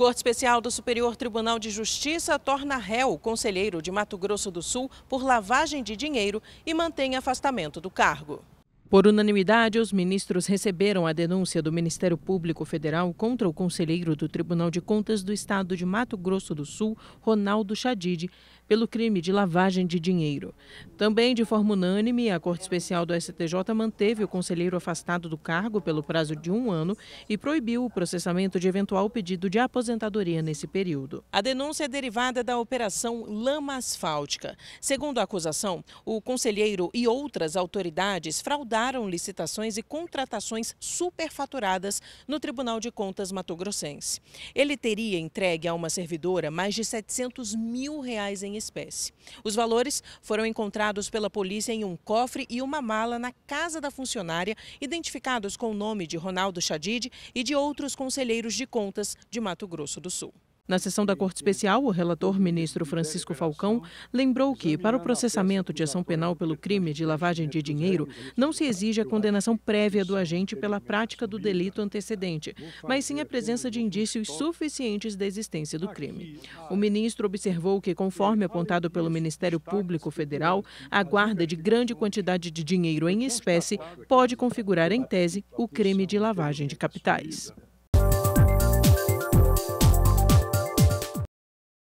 Corte Especial do Superior Tribunal de Justiça torna réu o conselheiro de Mato Grosso do Sul por lavagem de dinheiro e mantém afastamento do cargo. Por unanimidade, os ministros receberam a denúncia do Ministério Público Federal contra o conselheiro do Tribunal de Contas do Estado de Mato Grosso do Sul, Ronaldo Chadid, pelo crime de lavagem de dinheiro. Também, de forma unânime, a Corte Especial do STJ manteve o conselheiro afastado do cargo pelo prazo de um ano e proibiu o processamento de eventual pedido de aposentadoria nesse período. A denúncia é derivada da Operação Lama Asfáltica. Segundo a acusação, o conselheiro e outras autoridades fraudaram realizaram licitações e contratações superfaturadas no Tribunal de Contas Mato Grossense. Ele teria entregue a uma servidora mais de 700 mil reais em espécie. Os valores foram encontrados pela polícia em um cofre e uma mala na casa da funcionária, identificados com o nome de Ronaldo Chadid e de outros conselheiros de contas de Mato Grosso do Sul. Na sessão da Corte Especial, o relator, ministro Francisco Falcão, lembrou que, para o processamento de ação penal pelo crime de lavagem de dinheiro, não se exige a condenação prévia do agente pela prática do delito antecedente, mas sim a presença de indícios suficientes da existência do crime. O ministro observou que, conforme apontado pelo Ministério Público Federal, a guarda de grande quantidade de dinheiro em espécie pode configurar, em tese, o crime de lavagem de capitais.